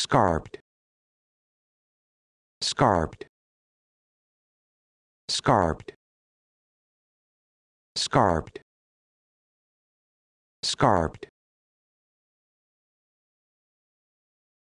scarped scarped scarped scarped scarped